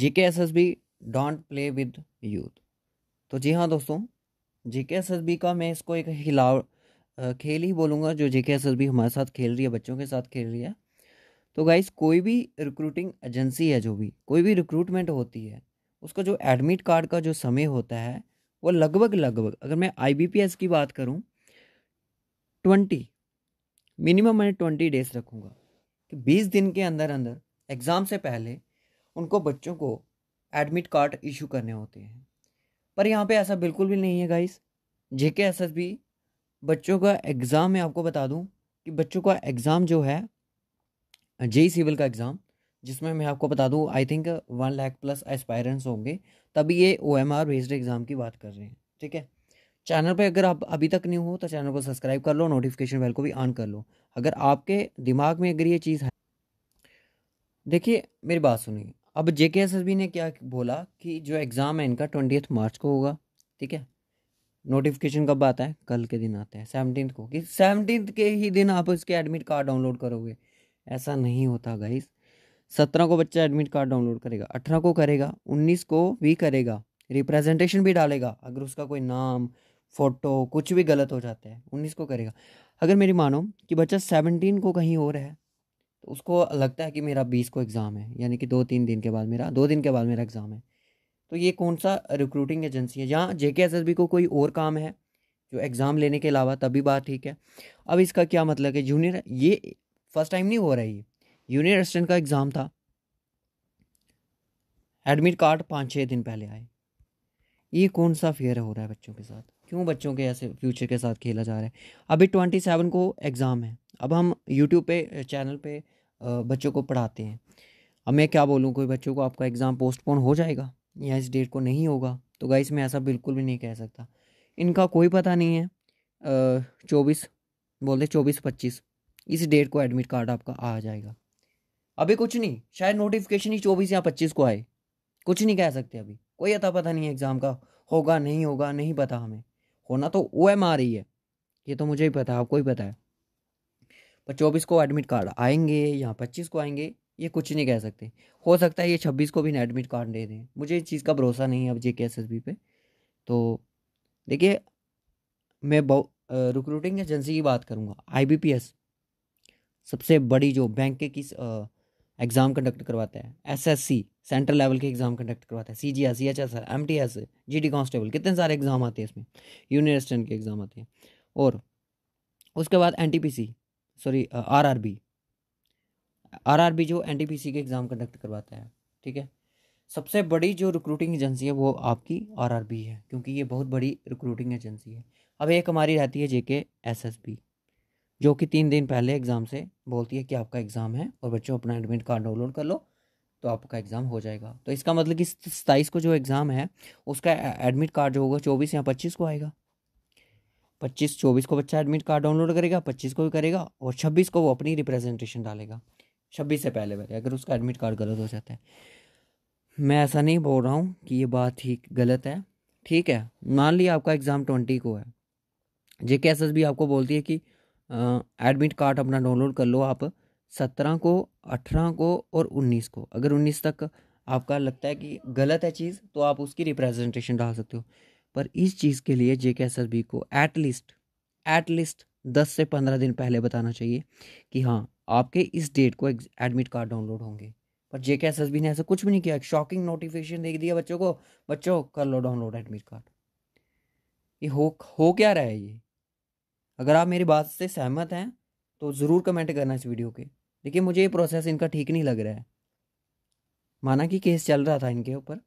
ji K S S B don't play with youth तो जी हाँ दोस्तों जी के एस एस बी का मैं इसको एक हिलाव खेल ही बोलूँगा जो जे के एस एस बी हमारे साथ खेल रही है बच्चों के साथ खेल रही है तो गाइस कोई भी रिक्रूटिंग एजेंसी है जो भी कोई भी रिक्रूटमेंट होती है उसका जो एडमिट कार्ड का जो समय होता है वो लगभग लगभग अगर मैं आई बी पी एस की बात करूँ ट्वेंटी मिनिमम मैंने ट्वेंटी डेज रखूँगा कि बीस दिन के अंदर अंदर एग्ज़ाम से पहले उनको बच्चों को एडमिट कार्ड इशू करने होते हैं पर यहाँ पे ऐसा बिल्कुल भी नहीं है गाइस जे के एस एस बी बच्चों का एग्ज़ाम मैं आपको बता दूँ कि बच्चों का एग्ज़ाम जो है जे सिविल e का एग्ज़ाम जिसमें मैं आपको बता दूँ I think one lakh plus aspirants होंगे तभी ये O M R based exam की बात कर रहे हैं ठीक है चैनल पे अगर आप अभी तक न्यू हो तो चैनल को सब्सक्राइब कर लो नोटिफिकेशन बेल को भी ऑन कर लो अगर आपके दिमाग में अगर ये चीज़ है देखिए मेरी बात सुनिए अब जे के एस एस बी ने क्या बोला कि जो एग्ज़ाम है इनका ट्वेंटी मार्च को होगा ठीक है नोटिफिकेशन कब आता है कल के दिन आता है सेवनटीन को कि सेवनटीन के ही दिन आप इसके एडमिट कार्ड डाउनलोड करोगे ऐसा नहीं होता गाइस सत्रह को बच्चा एडमिट कार्ड डाउनलोड करेगा अठारह को करेगा उन्नीस को भी करेगा रिप्रेजेंटेशन भी डालेगा अगर उसका कोई नाम फ़ोटो कुछ भी गलत हो जाता है उन्नीस को करेगा अगर मेरी मानो कि बच्चा सेवनटीन को कहीं और है तो उसको लगता है कि मेरा बीस को एग्ज़ाम है यानी कि दो तीन दिन के बाद मेरा दो दिन के बाद मेरा एग्ज़ाम है तो ये कौन सा रिक्रूटिंग एजेंसी है जहाँ जे के को कोई और काम है जो एग्ज़ाम लेने के अलावा तभी बात ठीक है अब इसका क्या मतलब है जूनियर ये फर्स्ट टाइम नहीं हो रहा है ये जूनियर असिस्टेंट का एग्ज़ाम था एडमिट कार्ड पाँच छः दिन पहले आए ये कौन सा फेयर हो रहा है बच्चों के साथ क्यों बच्चों के ऐसे फ्यूचर के साथ खेला जा रहा है अभी ट्वेंटी सेवन को एग्ज़ाम है अब हम यूट्यूब पे चैनल पे बच्चों को पढ़ाते हैं अब मैं क्या बोलूँ कोई बच्चों को आपका एग्ज़ाम पोस्टपोन हो जाएगा या इस डेट को नहीं होगा तो गाइस मैं ऐसा बिल्कुल भी नहीं कह सकता इनका कोई पता नहीं है चौबीस बोलते चौबीस पच्चीस इस डेट को एडमिट कार्ड आपका आ जाएगा अभी कुछ नहीं शायद नोटिफिकेशन ही चौबीस या पच्चीस को आए कुछ नहीं कह सकते अभी कोई अता पता नहीं है एग्ज़ाम का होगा नहीं होगा नहीं पता हमें होना तो ओ एम आ रही है ये तो मुझे ही पता है आपको ही पता है पर चौबीस को एडमिट कार्ड आएंगे या पच्चीस को आएंगे ये कुछ नहीं कह सकते हो सकता है ये छब्बीस को भी ना एडमिट कार्ड दे दें मुझे इस चीज़ का भरोसा नहीं है अब जे के एस एस बी पे तो देखिए मैं बहु रिक्रूटिंग एजेंसी की बात करूँगा आई बी पी एस सबसे बड़ी जो बैंक के किस एग्ज़ाम कंडक्ट करवाता है S S C central level के एग्ज़ाम कंडक्ट करवाता है C G S C H S M T S G D constable कितने सारे एग्ज़ाम आते हैं इसमें यूनिवर्सिटी के एग्ज़ाम आते हैं और उसके बाद N T P C sorry R R B R R B जो एन डी पी सी के एग्ज़ाम कंडक्ट करवाता है ठीक है सबसे बड़ी जो रिक्रूटिंग एजेंसी है वो आपकी आर आर बी है क्योंकि ये बहुत बड़ी रिक्रूटिंग एजेंसी है अब एक हमारी रहती है जे के एस एस बी जो कि तीन दिन पहले एग्ज़ाम से बोलती है कि आपका एग्ज़ाम है और बच्चों अपना एडमिट कार्ड डाउनलोड कर लो तो आपका एग्ज़ाम हो जाएगा तो इसका मतलब कि सत्ताईस को जो एग्ज़ाम है उसका एडमिट कार्ड जो होगा चौबीस या पच्चीस को आएगा पच्चीस चौबीस को बच्चा एडमिट कार्ड डाउनलोड करेगा पच्चीस को भी करेगा और छब्बीस को वो अपनी रिप्रेजेंटेशन डालेगा छब्बीस से पहले पहले अगर उसका एडमिट कार्ड गलत हो जाता है मैं ऐसा नहीं बोल रहा हूँ कि ये बात ही गलत है ठीक है मान लिया आपका एग्ज़ाम ट्वेंटी को है जे के एस एस भी आपको बोलती है कि एडमिट कार्ड अपना डाउनलोड कर लो आप सत्रह को अठारह को और उन्नीस को अगर उन्नीस तक आपका लगता है कि गलत है चीज़ तो आप उसकी रिप्रेजेंटेशन डाल सकते हो पर इस चीज़ के लिए J K S S B को एटलीस्ट एटलीस्ट दस से पंद्रह दिन पहले बताना चाहिए कि हाँ आपके इस डेट को एडमिट कार्ड डाउनलोड होंगे पर जे के एस एस बी ने ऐसा कुछ भी नहीं किया एक शॉकिंग नोटिफिकेशन दे दिया बच्चों को बच्चों कर लो डाउनलोड एडमिट कार्ड ये हो हो क्या रहा है ये अगर आप मेरी बात से सहमत हैं तो ज़रूर कमेंट करना इस वीडियो के देखिए मुझे ये प्रोसेस इनका ठीक नहीं लग रहा है माना कि केस चल रहा था इनके ऊपर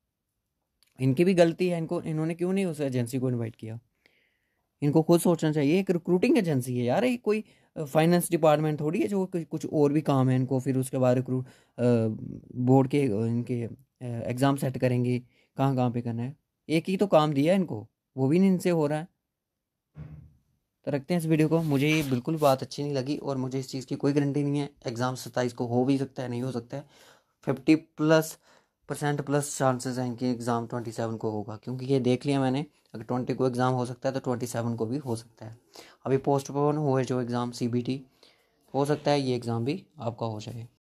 इनकी भी गलती है इनको इन्होंने क्यों नहीं उस एजेंसी को इनवाइट किया इनको खुद सोचना चाहिए एक रिक्रूटिंग एजेंसी है यार ये कोई फाइनेंस डिपार्टमेंट थोड़ी है जो कुछ और भी काम है इनको फिर उसके बाद रिक्रूट बोर्ड के इनके एग्ज़ाम सेट करेंगे कहाँ कहाँ पे करना है एक ही तो काम दिया है इनको वो भी नहीं इनसे हो रहा है तो रखते हैं इस वीडियो को मुझे ये बिल्कुल बात अच्छी नहीं लगी और मुझे इस चीज़ की कोई गारंटी नहीं है एग्ज़ाम सत्ताईस को हो भी सकता है नहीं हो सकता है fifty plus percent plus chances हैं कि एग्ज़ाम ट्वेंटी सेवन को होगा क्योंकि ये देख लिया मैंने अगर ट्वेंटी को एग्ज़ाम हो सकता है तो ट्वेंटी सेवन को भी हो सकता है अभी पोस्टपोन हुए जो एग्ज़ाम सी बी टी हो सकता है ये एग्ज़ाम भी आपका हो जाए